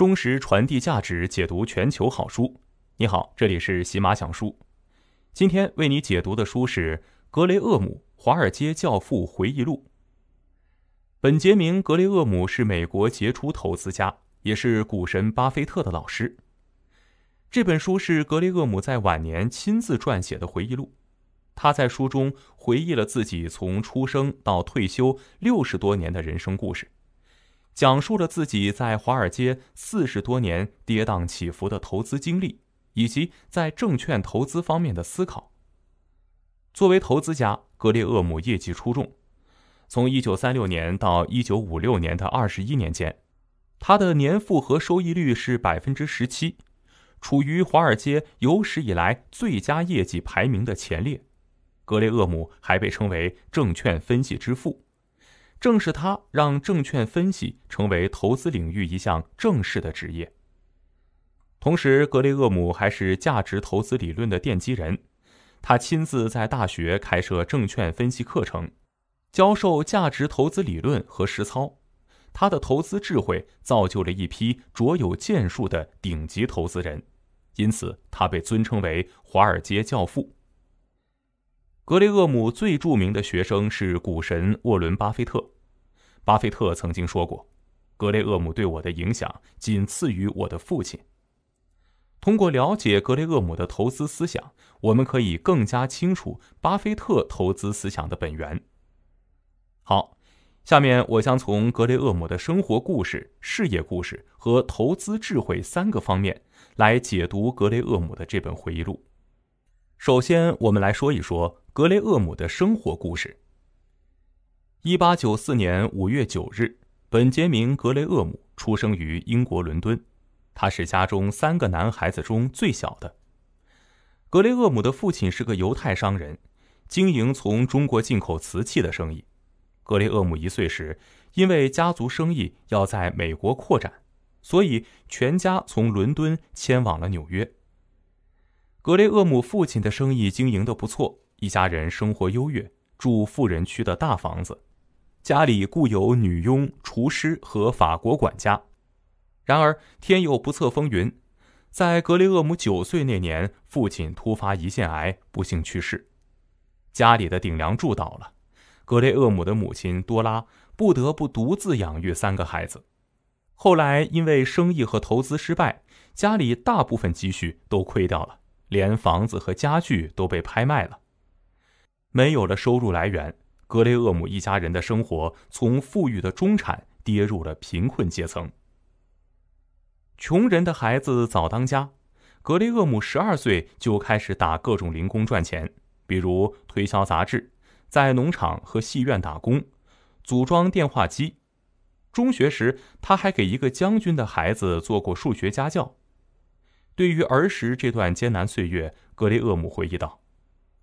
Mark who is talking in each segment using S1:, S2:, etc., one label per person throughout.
S1: 忠实传递价值，解读全球好书。你好，这里是喜马讲书。今天为你解读的书是《格雷厄姆：华尔街教父回忆录》。本杰明·格雷厄姆是美国杰出投资家，也是股神巴菲特的老师。这本书是格雷厄姆在晚年亲自撰写的回忆录。他在书中回忆了自己从出生到退休六十多年的人生故事。讲述了自己在华尔街四十多年跌宕起伏的投资经历，以及在证券投资方面的思考。作为投资家，格雷厄姆业绩出众。从1936年到1956年的21年间，他的年复合收益率是17%，处于华尔街有史以来最佳业绩排名的前列。格雷厄姆还被称为“证券分析之父”。正是他让证券分析成为投资领域一项正式的职业。同时，格雷厄姆还是价值投资理论的奠基人，他亲自在大学开设证券分析课程，教授价值投资理论和实操。他的投资智慧造就了一批卓有建树的顶级投资人，因此他被尊称为“华尔街教父”。格雷厄姆最著名的学生是股神沃伦·巴菲特。巴菲特曾经说过：“格雷厄姆对我的影响仅次于我的父亲。”通过了解格雷厄姆的投资思想，我们可以更加清楚巴菲特投资思想的本源。好，下面我将从格雷厄姆的生活故事、事业故事和投资智慧三个方面来解读格雷厄姆的这本回忆录。首先，我们来说一说。格雷厄姆的生活故事。一八九四年五月九日，本杰明·格雷厄姆出生于英国伦敦。他是家中三个男孩子中最小的。格雷厄姆的父亲是个犹太商人，经营从中国进口瓷器的生意。格雷厄姆一岁时，因为家族生意要在美国扩展，所以全家从伦敦迁往了纽约。格雷厄姆父亲的生意经营的不错。一家人生活优越，住富人区的大房子，家里雇有女佣、厨师和法国管家。然而天有不测风云，在格雷厄姆九岁那年，父亲突发胰腺癌，不幸去世，家里的顶梁柱倒了。格雷厄姆的母亲多拉不得不独自养育三个孩子。后来因为生意和投资失败，家里大部分积蓄都亏掉了，连房子和家具都被拍卖了。没有了收入来源，格雷厄姆一家人的生活从富裕的中产跌入了贫困阶层。穷人的孩子早当家，格雷厄姆十二岁就开始打各种零工赚钱，比如推销杂志，在农场和戏院打工，组装电话机。中学时，他还给一个将军的孩子做过数学家教。对于儿时这段艰难岁月，格雷厄姆回忆道。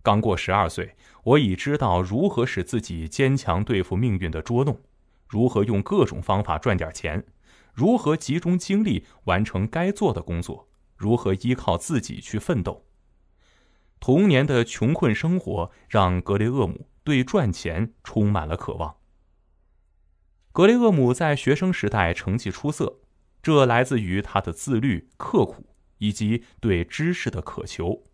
S1: 刚过十二岁，我已知道如何使自己坚强对付命运的捉弄，如何用各种方法赚点钱，如何集中精力完成该做的工作，如何依靠自己去奋斗。童年的穷困生活让格雷厄姆对赚钱充满了渴望。格雷厄姆在学生时代成绩出色，这来自于他的自律、刻苦以及对知识的渴求。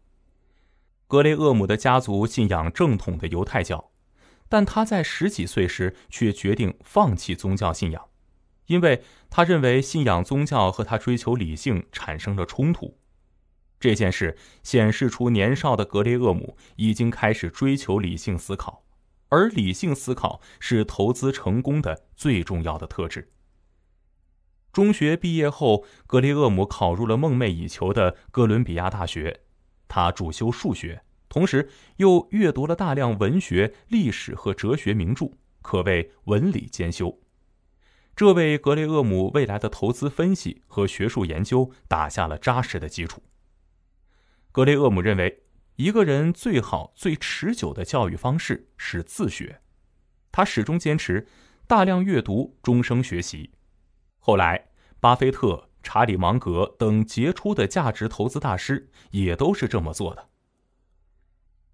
S1: 格雷厄姆的家族信仰正统的犹太教，但他在十几岁时却决定放弃宗教信仰，因为他认为信仰宗教和他追求理性产生了冲突。这件事显示出年少的格雷厄姆已经开始追求理性思考，而理性思考是投资成功的最重要的特质。中学毕业后，格雷厄姆考入了梦寐以求的哥伦比亚大学。他主修数学，同时又阅读了大量文学、历史和哲学名著，可谓文理兼修。这为格雷厄姆未来的投资分析和学术研究打下了扎实的基础。格雷厄姆认为，一个人最好、最持久的教育方式是自学。他始终坚持大量阅读、终生学习。后来，巴菲特。查理·芒格等杰出的价值投资大师也都是这么做的。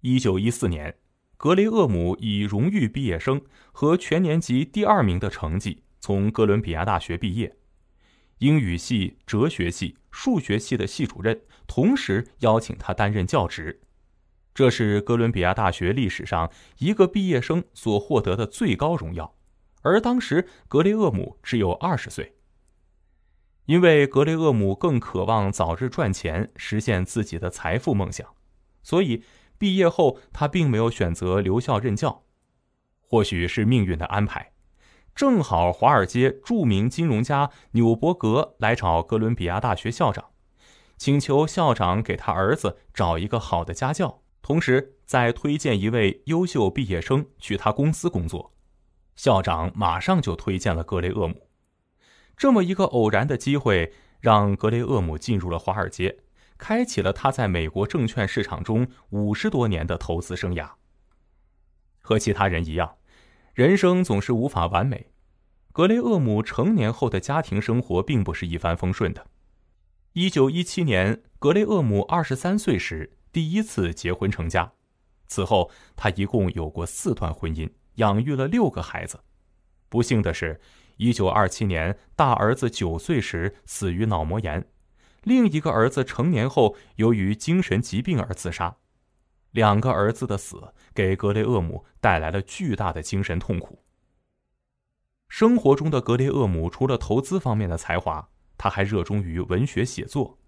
S1: 一九一四年，格雷厄姆以荣誉毕业生和全年级第二名的成绩从哥伦比亚大学毕业，英语系、哲学系、数学系的系主任同时邀请他担任教职，这是哥伦比亚大学历史上一个毕业生所获得的最高荣耀，而当时格雷厄姆只有二十岁。因为格雷厄姆更渴望早日赚钱，实现自己的财富梦想，所以毕业后他并没有选择留校任教。或许是命运的安排，正好华尔街著名金融家纽伯格来找哥伦比亚大学校长，请求校长给他儿子找一个好的家教，同时再推荐一位优秀毕业生去他公司工作。校长马上就推荐了格雷厄姆。这么一个偶然的机会，让格雷厄姆进入了华尔街，开启了他在美国证券市场中五十多年的投资生涯。和其他人一样，人生总是无法完美。格雷厄姆成年后的家庭生活并不是一帆风顺的。一九一七年，格雷厄姆二十三岁时第一次结婚成家，此后他一共有过四段婚姻，养育了六个孩子。不幸的是。一九二七年，大儿子九岁时死于脑膜炎；另一个儿子成年后，由于精神疾病而自杀。两个儿子的死给格雷厄姆带来了巨大的精神痛苦。生活中的格雷厄姆除了投资方面的才华，他还热衷于文学写作，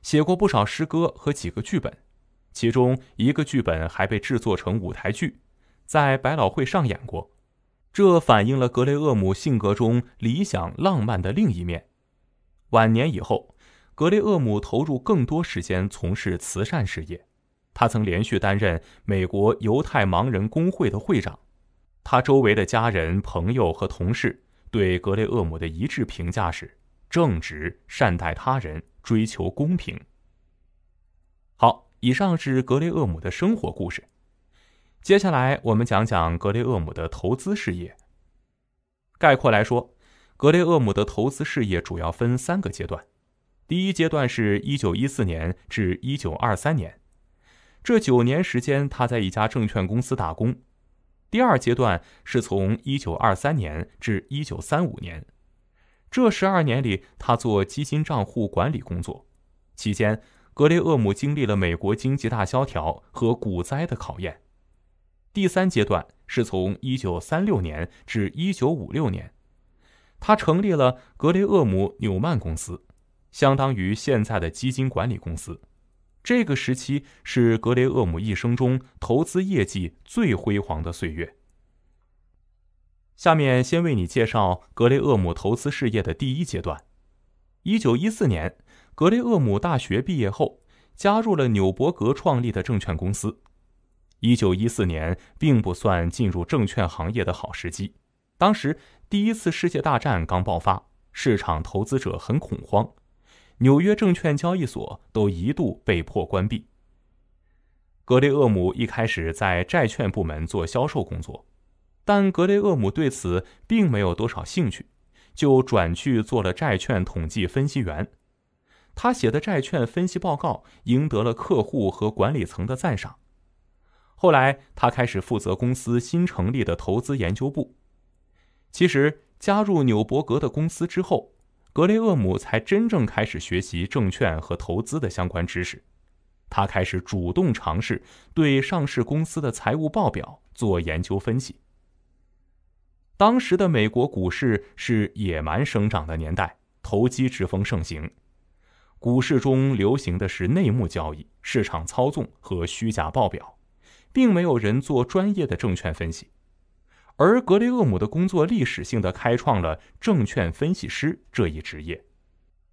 S1: 写过不少诗歌和几个剧本，其中一个剧本还被制作成舞台剧，在百老汇上演过。这反映了格雷厄姆性格中理想浪漫的另一面。晚年以后，格雷厄姆投入更多时间从事慈善事业。他曾连续担任美国犹太盲人工会的会长。他周围的家人、朋友和同事对格雷厄姆的一致评价是：正直、善待他人、追求公平。好，以上是格雷厄姆的生活故事。接下来我们讲讲格雷厄姆的投资事业。概括来说，格雷厄姆的投资事业主要分三个阶段。第一阶段是一九一四年至一九二三年，这九年时间他在一家证券公司打工。第二阶段是从一九二三年至一九三五年，这十二年里他做基金账户管理工作。期间，格雷厄姆经历了美国经济大萧条和股灾的考验。第三阶段是从一九三六年至一九五六年，他成立了格雷厄姆纽曼公司，相当于现在的基金管理公司。这个时期是格雷厄姆一生中投资业绩最辉煌的岁月。下面先为你介绍格雷厄姆投资事业的第一阶段。一九一四年，格雷厄姆大学毕业后，加入了纽伯格创立的证券公司。一九一四年并不算进入证券行业的好时机。当时第一次世界大战刚爆发，市场投资者很恐慌，纽约证券交易所都一度被迫关闭。格雷厄姆一开始在债券部门做销售工作，但格雷厄姆对此并没有多少兴趣，就转去做了债券统计分析员。他写的债券分析报告赢得了客户和管理层的赞赏。后来，他开始负责公司新成立的投资研究部。其实，加入纽伯格的公司之后，格雷厄姆才真正开始学习证券和投资的相关知识。他开始主动尝试对上市公司的财务报表做研究分析。当时的美国股市是野蛮生长的年代，投机之风盛行，股市中流行的是内幕交易、市场操纵和虚假报表。并没有人做专业的证券分析，而格雷厄姆的工作历史性的开创了证券分析师这一职业。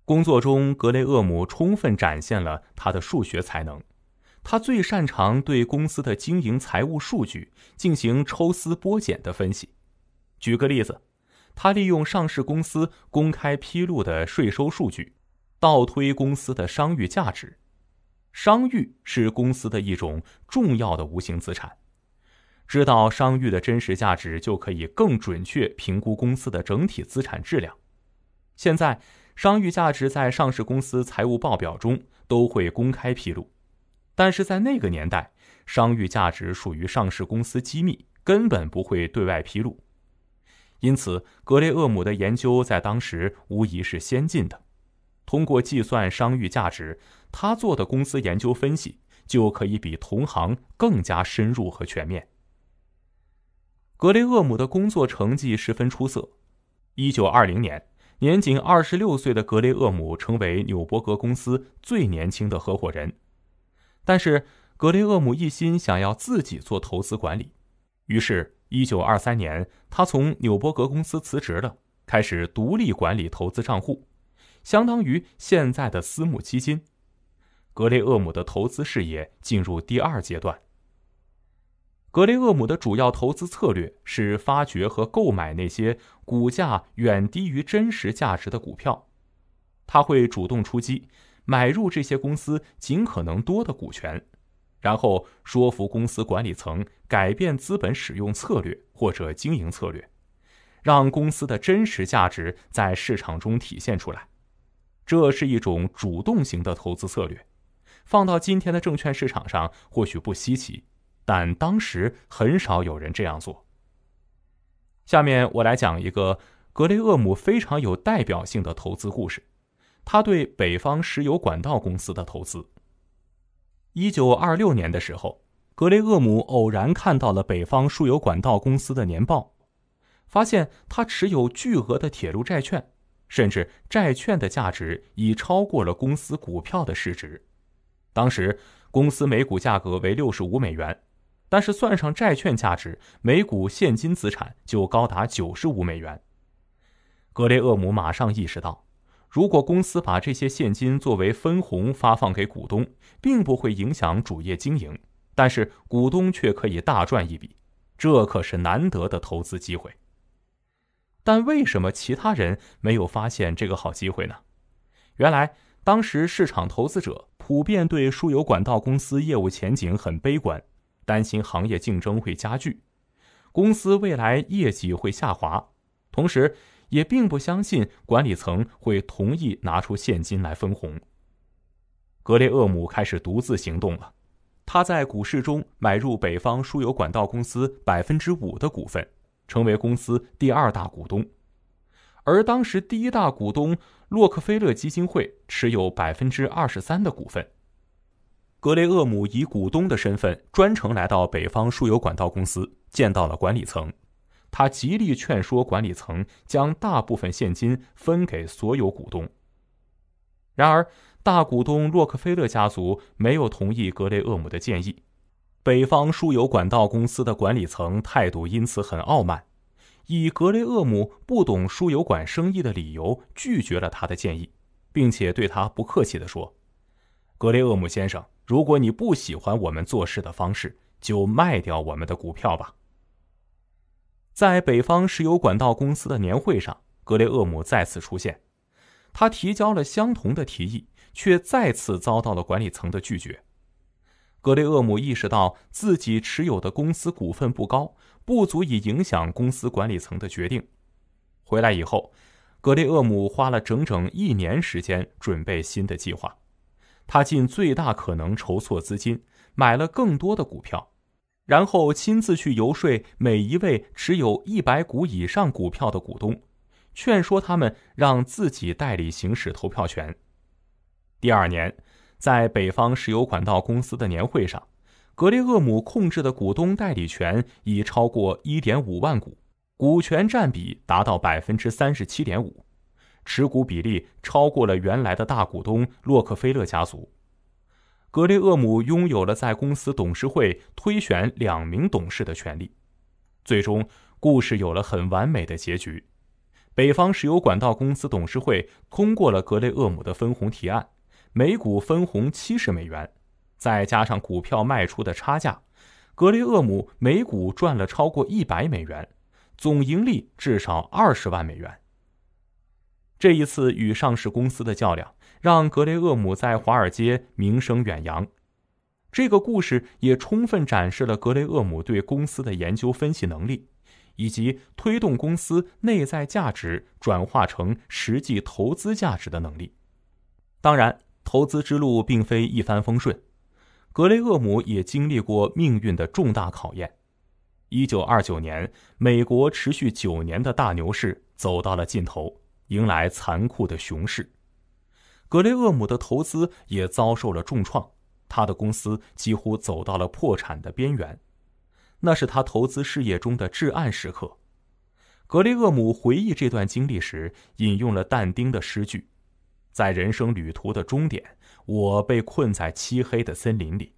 S1: 工作中，格雷厄姆充分展现了他的数学才能。他最擅长对公司的经营财务数据进行抽丝剥茧的分析。举个例子，他利用上市公司公开披露的税收数据，倒推公司的商誉价值。商誉是公司的一种重要的无形资产，知道商誉的真实价值，就可以更准确评估公司的整体资产质量。现在，商誉价值在上市公司财务报表中都会公开披露，但是在那个年代，商誉价值属于上市公司机密，根本不会对外披露。因此，格雷厄姆的研究在当时无疑是先进的。通过计算商誉价值，他做的公司研究分析就可以比同行更加深入和全面。格雷厄姆的工作成绩十分出色。一九二零年，年仅二十六岁的格雷厄姆成为纽伯格公司最年轻的合伙人。但是格雷厄姆一心想要自己做投资管理，于是，一九二三年他从纽伯格公司辞职了，开始独立管理投资账户。相当于现在的私募基金，格雷厄姆的投资事业进入第二阶段。格雷厄姆的主要投资策略是发掘和购买那些股价远低于真实价值的股票，他会主动出击，买入这些公司尽可能多的股权，然后说服公司管理层改变资本使用策略或者经营策略，让公司的真实价值在市场中体现出来。这是一种主动型的投资策略，放到今天的证券市场上或许不稀奇，但当时很少有人这样做。下面我来讲一个格雷厄姆非常有代表性的投资故事，他对北方石油管道公司的投资。一九二六年的时候，格雷厄姆偶然看到了北方输油管道公司的年报，发现他持有巨额的铁路债券。甚至债券的价值已超过了公司股票的市值。当时公司每股价格为六十五美元，但是算上债券价值，每股现金资产就高达九十五美元。格雷厄姆马上意识到，如果公司把这些现金作为分红发放给股东，并不会影响主业经营，但是股东却可以大赚一笔，这可是难得的投资机会。但为什么其他人没有发现这个好机会呢？原来，当时市场投资者普遍对输油管道公司业务前景很悲观，担心行业竞争会加剧，公司未来业绩会下滑，同时也并不相信管理层会同意拿出现金来分红。格雷厄姆开始独自行动了，他在股市中买入北方输油管道公司百分之五的股份。成为公司第二大股东，而当时第一大股东洛克菲勒基金会持有百分之二十三的股份。格雷厄姆以股东的身份专程来到北方输油管道公司，见到了管理层，他极力劝说管理层将大部分现金分给所有股东。然而，大股东洛克菲勒家族没有同意格雷厄姆的建议。北方输油管道公司的管理层态度因此很傲慢，以格雷厄姆不懂输油管生意的理由拒绝了他的建议，并且对他不客气的说：“格雷厄姆先生，如果你不喜欢我们做事的方式，就卖掉我们的股票吧。”在北方石油管道公司的年会上，格雷厄姆再次出现，他提交了相同的提议，却再次遭到了管理层的拒绝。格雷厄姆意识到自己持有的公司股份不高，不足以影响公司管理层的决定。回来以后，格雷厄姆花了整整一年时间准备新的计划。他尽最大可能筹措资金，买了更多的股票，然后亲自去游说每一位持有一百股以上股票的股东，劝说他们让自己代理行使投票权。第二年。在北方石油管道公司的年会上，格雷厄姆控制的股东代理权已超过1.5万股，股权占比达到37.5%，持股比例超过了原来的大股东洛克菲勒家族。格雷厄姆拥有了在公司董事会推选两名董事的权利。最终，故事有了很完美的结局。北方石油管道公司董事会通过了格雷厄姆的分红提案。每股分红七十美元，再加上股票卖出的差价，格雷厄姆每股赚了超过一百美元，总盈利至少二十万美元。这一次与上市公司的较量，让格雷厄姆在华尔街名声远扬。这个故事也充分展示了格雷厄姆对公司的研究分析能力，以及推动公司内在价值转化成实际投资价值的能力。当然。投资之路并非一帆风顺，格雷厄姆也经历过命运的重大考验。一九二九年，美国持续九年的大牛市走到了尽头，迎来残酷的熊市，格雷厄姆的投资也遭受了重创，他的公司几乎走到了破产的边缘。那是他投资事业中的至暗时刻。格雷厄姆回忆这段经历时，引用了但丁的诗句。在人生旅途的终点，我被困在漆黑的森林里。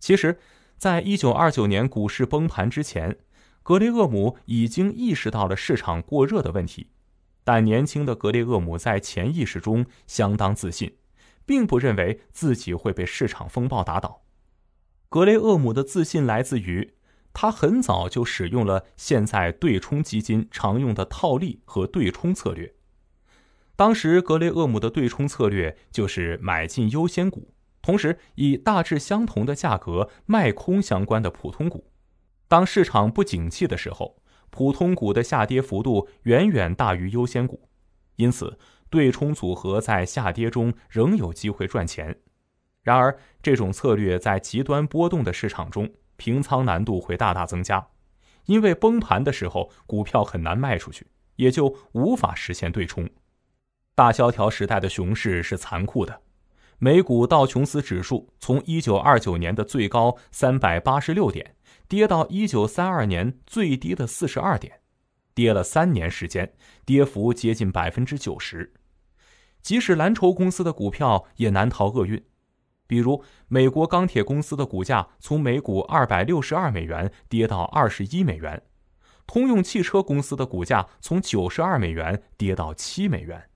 S1: 其实，在1929年股市崩盘之前，格雷厄姆已经意识到了市场过热的问题，但年轻的格雷厄姆在潜意识中相当自信，并不认为自己会被市场风暴打倒。格雷厄姆的自信来自于他很早就使用了现在对冲基金常用的套利和对冲策略。当时格雷厄姆的对冲策略就是买进优先股，同时以大致相同的价格卖空相关的普通股。当市场不景气的时候，普通股的下跌幅度远远大于优先股，因此对冲组合在下跌中仍有机会赚钱。然而，这种策略在极端波动的市场中平仓难度会大大增加，因为崩盘的时候股票很难卖出去，也就无法实现对冲。大萧条时代的熊市是残酷的，美股道琼斯指数从1929年的最高386点跌到1932年最低的42点，跌了三年时间，跌幅接近百分之九十。即使蓝筹公司的股票也难逃厄运，比如美国钢铁公司的股价从每股262美元跌到21美元，通用汽车公司的股价从92美元跌到7美元。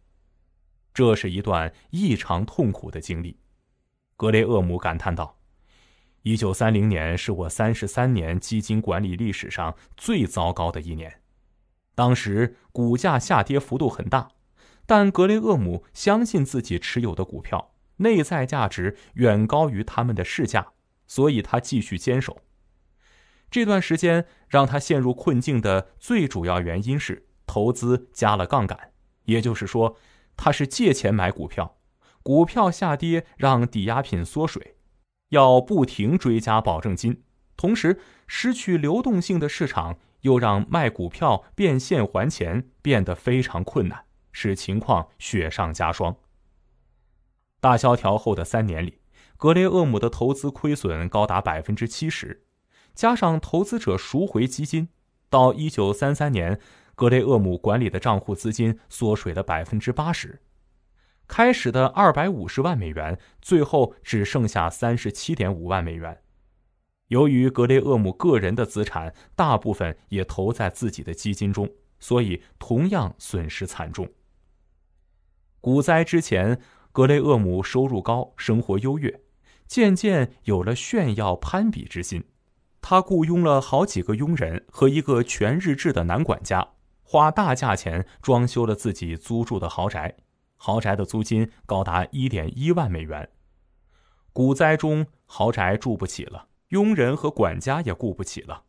S1: 这是一段异常痛苦的经历，格雷厄姆感叹道：“一九三零年是我三十三年基金管理历史上最糟糕的一年。当时股价下跌幅度很大，但格雷厄姆相信自己持有的股票内在价值远高于他们的市价，所以他继续坚守。这段时间让他陷入困境的最主要原因，是投资加了杠杆，也就是说。”他是借钱买股票，股票下跌让抵押品缩水，要不停追加保证金。同时，失去流动性的市场又让卖股票变现还钱变得非常困难，使情况雪上加霜。大萧条后的三年里，格雷厄姆的投资亏损高达百分之七十，加上投资者赎回基金，到一九三三年。格雷厄姆管理的账户资金缩水了百分之八十，开始的二百五十万美元，最后只剩下三十七点五万美元。由于格雷厄姆个人的资产大部分也投在自己的基金中，所以同样损失惨重。股灾之前，格雷厄姆收入高，生活优越，渐渐有了炫耀攀比之心。他雇佣了好几个佣人和一个全日制的男管家。花大价钱装修了自己租住的豪宅，豪宅的租金高达一点一万美元。股灾中，豪宅住不起了，佣人和管家也雇不起了。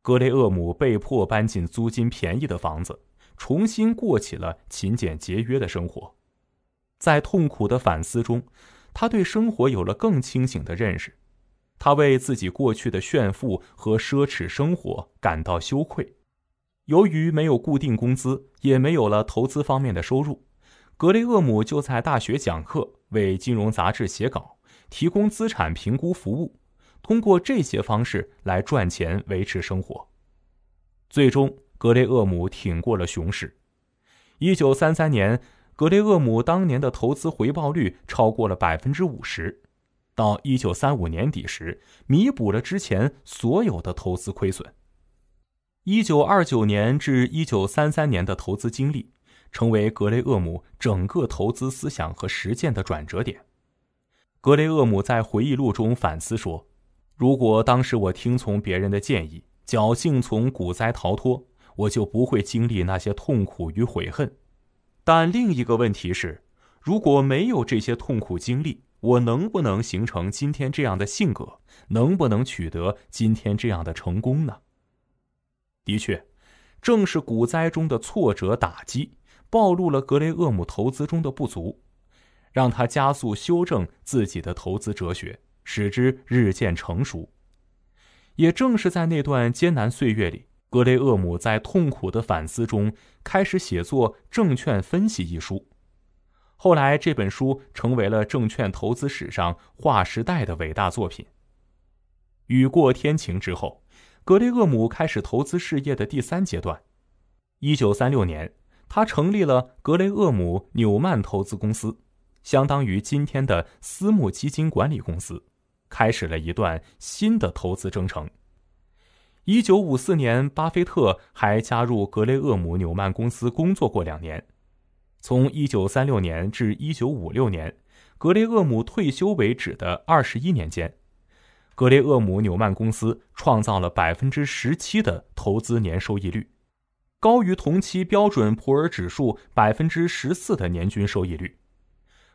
S1: 格雷厄姆被迫搬进租金便宜的房子，重新过起了勤俭节约的生活。在痛苦的反思中，他对生活有了更清醒的认识。他为自己过去的炫富和奢侈生活感到羞愧。由于没有固定工资，也没有了投资方面的收入，格雷厄姆就在大学讲课，为金融杂志写稿，提供资产评估服务，通过这些方式来赚钱维持生活。最终，格雷厄姆挺过了熊市。一九三三年，格雷厄姆当年的投资回报率超过了百分之五十，到一九三五年底时，弥补了之前所有的投资亏损。一九二九年至一九三三年的投资经历，成为格雷厄姆整个投资思想和实践的转折点。格雷厄姆在回忆录中反思说：“如果当时我听从别人的建议，侥幸从股灾逃脱，我就不会经历那些痛苦与悔恨。但另一个问题是，如果没有这些痛苦经历，我能不能形成今天这样的性格？能不能取得今天这样的成功呢？”的确，正是股灾中的挫折打击，暴露了格雷厄姆投资中的不足，让他加速修正自己的投资哲学，使之日渐成熟。也正是在那段艰难岁月里，格雷厄姆在痛苦的反思中，开始写作《证券分析》一书。后来，这本书成为了证券投资史上划时代的伟大作品。雨过天晴之后。格雷厄姆开始投资事业的第三阶段。一九三六年，他成立了格雷厄姆·纽曼投资公司，相当于今天的私募基金管理公司，开始了一段新的投资征程。一九五四年，巴菲特还加入格雷厄姆·纽曼公司工作过两年。从一九三六年至一九五六年，格雷厄姆退休为止的二十一年间。格雷厄姆纽曼公司创造了百分之十七的投资年收益率，高于同期标准普尔指数百分之十四的年均收益率。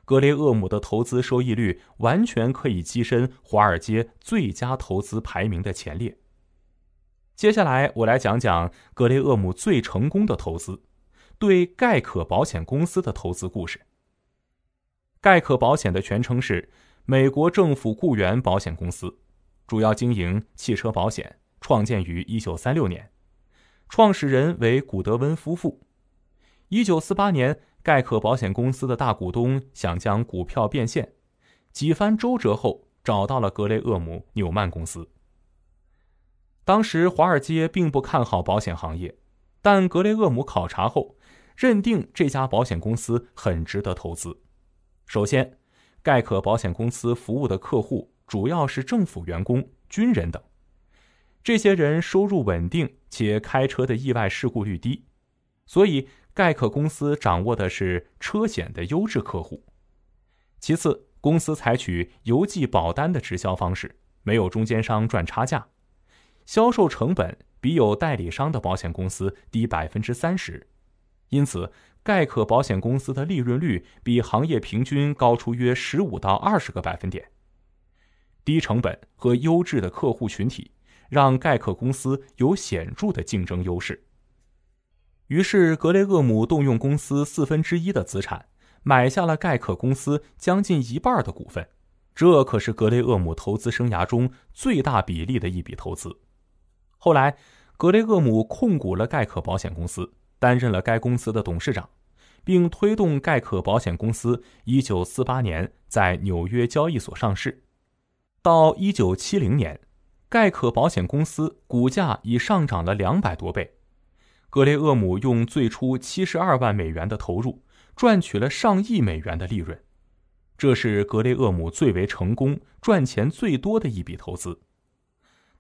S1: 格雷厄姆的投资收益率完全可以跻身华尔街最佳投资排名的前列。接下来我来讲讲格雷厄姆最成功的投资——对盖可保险公司的投资故事。盖可保险的全称是美国政府雇员保险公司。主要经营汽车保险，创建于一九三六年，创始人为古德温夫妇。一九四八年，盖可保险公司的大股东想将股票变现，几番周折后找到了格雷厄姆纽曼公司。当时华尔街并不看好保险行业，但格雷厄姆考察后认定这家保险公司很值得投资。首先，盖可保险公司服务的客户。主要是政府员工、军人等，这些人收入稳定且开车的意外事故率低，所以盖克公司掌握的是车险的优质客户。其次，公司采取邮寄保单的直销方式，没有中间商赚差价，销售成本比有代理商的保险公司低百分之三十，因此盖克保险公司的利润率比行业平均高出约十五到二十个百分点。低成本和优质的客户群体，让盖克公司有显著的竞争优势。于是，格雷厄姆动用公司四分之一的资产，买下了盖克公司将近一半的股份。这可是格雷厄姆投资生涯中最大比例的一笔投资。后来，格雷厄姆控股了盖克保险公司，担任了该公司的董事长，并推动盖克保险公司1948年在纽约交易所上市。到一九七零年，盖克保险公司股价已上涨了两百多倍。格雷厄姆用最初七十二万美元的投入，赚取了上亿美元的利润。这是格雷厄姆最为成功、赚钱最多的一笔投资。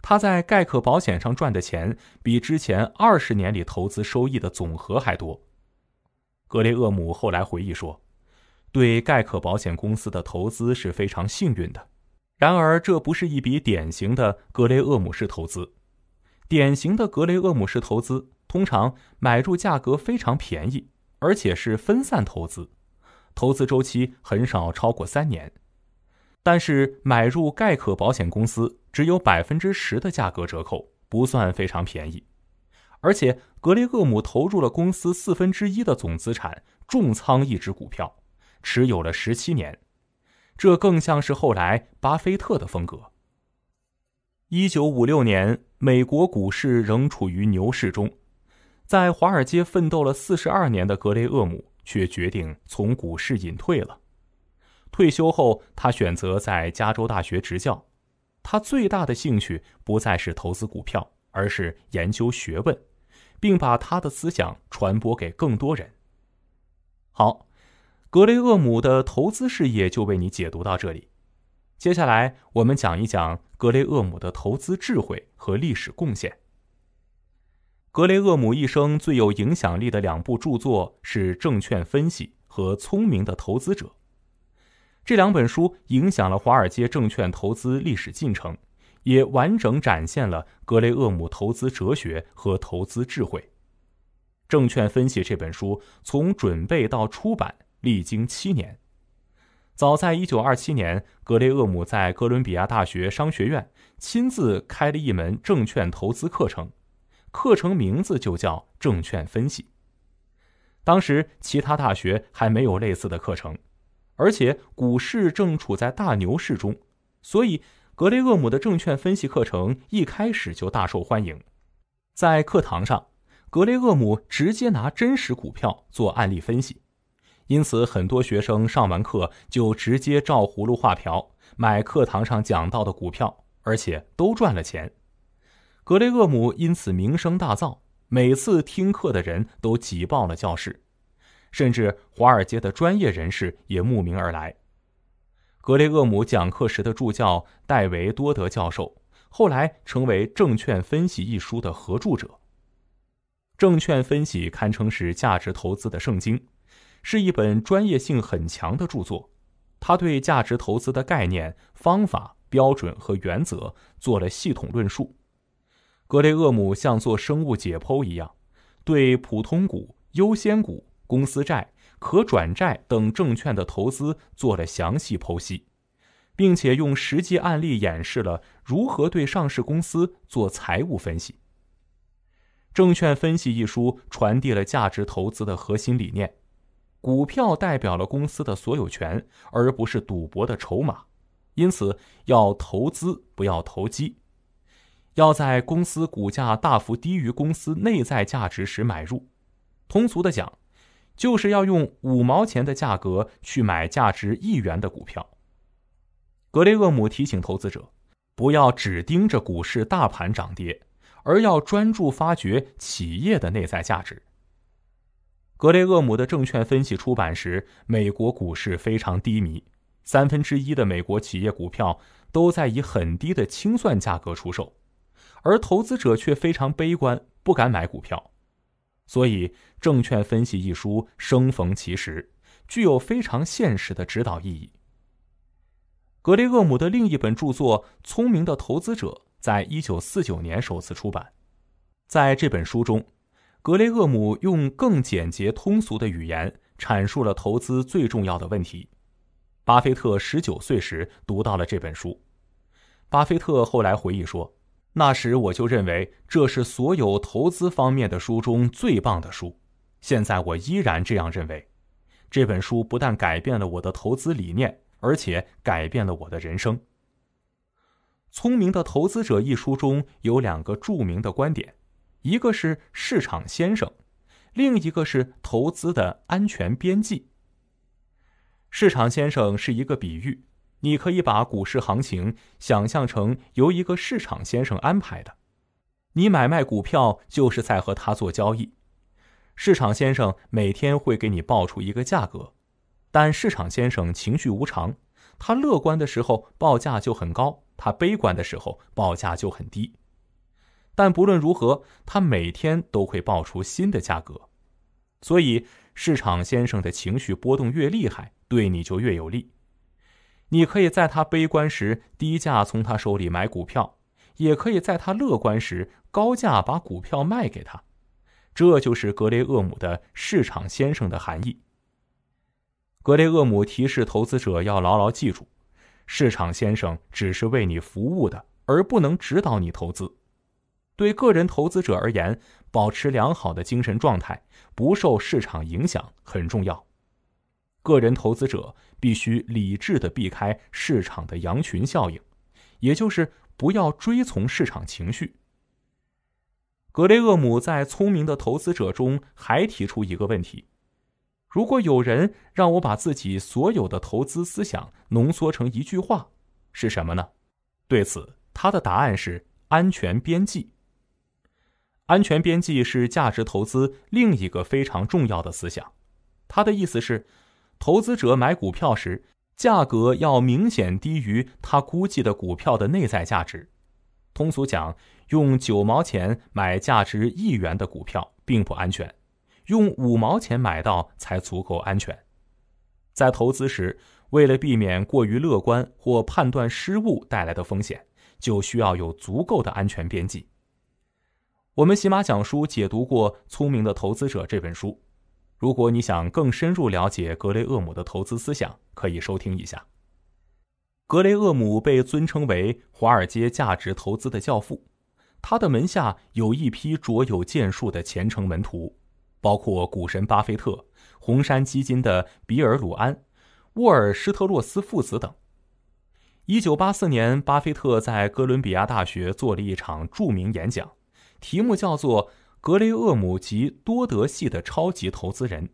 S1: 他在盖克保险上赚的钱，比之前二十年里投资收益的总和还多。格雷厄姆后来回忆说：“对盖克保险公司的投资是非常幸运的。”然而，这不是一笔典型的格雷厄姆式投资。典型的格雷厄姆式投资通常买入价格非常便宜，而且是分散投资，投资周期很少超过三年。但是，买入盖可保险公司只有百分之十的价格折扣，不算非常便宜。而且，格雷厄姆投入了公司四分之一的总资产，重仓一只股票，持有了十七年。这更像是后来巴菲特的风格。一九五六年，美国股市仍处于牛市中，在华尔街奋斗了四十二年的格雷厄姆却决定从股市隐退了。退休后，他选择在加州大学执教。他最大的兴趣不再是投资股票，而是研究学问，并把他的思想传播给更多人。好。格雷厄姆的投资事业就为你解读到这里。接下来我们讲一讲格雷厄姆的投资智慧和历史贡献。格雷厄姆一生最有影响力的两部著作是《证券分析》和《聪明的投资者》。这两本书影响了华尔街证券投资历史进程，也完整展现了格雷厄姆投资哲学和投资智慧。《证券分析》这本书从准备到出版。历经七年，早在一九二七年，格雷厄姆在哥伦比亚大学商学院亲自开了一门证券投资课程，课程名字就叫证券分析。当时其他大学还没有类似的课程，而且股市正处在大牛市中，所以格雷厄姆的证券分析课程一开始就大受欢迎。在课堂上，格雷厄姆直接拿真实股票做案例分析。因此，很多学生上完课就直接照葫芦画瓢买课堂上讲到的股票，而且都赚了钱。格雷厄姆因此名声大噪，每次听课的人都挤爆了教室，甚至华尔街的专业人士也慕名而来。格雷厄姆讲课时的助教戴维·多德教授，后来成为《证券分析》一书的合著者，《证券分析》堪称是价值投资的圣经。是一本专业性很强的著作，他对价值投资的概念、方法、标准和原则做了系统论述。格雷厄姆像做生物解剖一样，对普通股、优先股、公司债、可转债等证券的投资做了详细剖析，并且用实际案例演示了如何对上市公司做财务分析。《证券分析》一书传递了价值投资的核心理念。股票代表了公司的所有权，而不是赌博的筹码，因此要投资不要投机，要在公司股价大幅低于公司内在价值时买入。通俗的讲，就是要用五毛钱的价格去买价值一元的股票。格雷厄姆提醒投资者，不要只盯着股市大盘涨跌，而要专注发掘企业的内在价值。格雷厄姆的证券分析出版时，美国股市非常低迷，三分之一的美国企业股票都在以很低的清算价格出售，而投资者却非常悲观，不敢买股票。所以，《证券分析》一书生逢其时，具有非常现实的指导意义。格雷厄姆的另一本著作《聪明的投资者》在一九四九年首次出版，在这本书中。格雷厄姆用更简洁通俗的语言阐述了投资最重要的问题。巴菲特十九岁时读到了这本书。巴菲特后来回忆说：“那时我就认为这是所有投资方面的书中最棒的书。现在我依然这样认为。这本书不但改变了我的投资理念，而且改变了我的人生。”《聪明的投资者》一书中有两个著名的观点。一个是市场先生，另一个是投资的安全边际。市场先生是一个比喻，你可以把股市行情想象成由一个市场先生安排的。你买卖股票就是在和他做交易。市场先生每天会给你报出一个价格，但市场先生情绪无常，他乐观的时候报价就很高，他悲观的时候报价就很低。但不论如何，他每天都会爆出新的价格，所以市场先生的情绪波动越厉害，对你就越有利。你可以在他悲观时低价从他手里买股票，也可以在他乐观时高价把股票卖给他。这就是格雷厄姆的“市场先生”的含义。格雷厄姆提示投资者要牢牢记住，市场先生只是为你服务的，而不能指导你投资。对个人投资者而言，保持良好的精神状态，不受市场影响很重要。个人投资者必须理智的避开市场的羊群效应，也就是不要追从市场情绪。格雷厄姆在《聪明的投资者》中还提出一个问题：如果有人让我把自己所有的投资思想浓缩成一句话，是什么呢？对此，他的答案是安全边际。安全边际是价值投资另一个非常重要的思想，它的意思是，投资者买股票时价格要明显低于他估计的股票的内在价值。通俗讲，用九毛钱买价值一元的股票并不安全，用五毛钱买到才足够安全。在投资时，为了避免过于乐观或判断失误带来的风险，就需要有足够的安全边际。我们喜马讲书解读过《聪明的投资者》这本书，如果你想更深入了解格雷厄姆的投资思想，可以收听一下。格雷厄姆被尊称为华尔街价值投资的教父，他的门下有一批卓有建树的虔诚门徒，包括股神巴菲特、红杉基金的比尔·鲁安、沃尔施特洛斯父子等。一九八四年，巴菲特在哥伦比亚大学做了一场著名演讲。题目叫做《格雷厄姆及多德系的超级投资人》。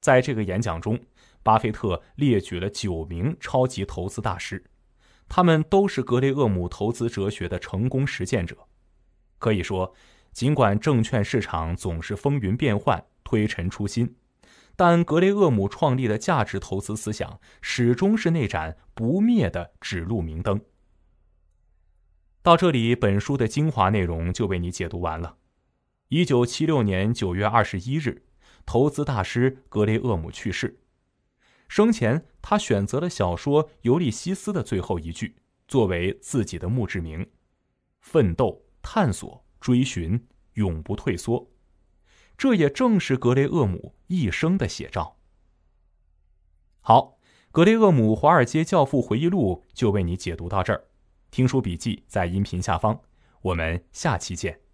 S1: 在这个演讲中，巴菲特列举了九名超级投资大师，他们都是格雷厄姆投资哲学的成功实践者。可以说，尽管证券市场总是风云变幻、推陈出新，但格雷厄姆创立的价值投资思想始终是那盏不灭的指路明灯。到这里，本书的精华内容就为你解读完了。一九七六年九月二十一日，投资大师格雷厄姆去世。生前，他选择了小说《尤利西斯》的最后一句作为自己的墓志铭：“奋斗、探索、追寻，永不退缩。”这也正是格雷厄姆一生的写照。好，格雷厄姆《华尔街教父回忆录》就为你解读到这儿。听书笔记在音频下方，我们下期见。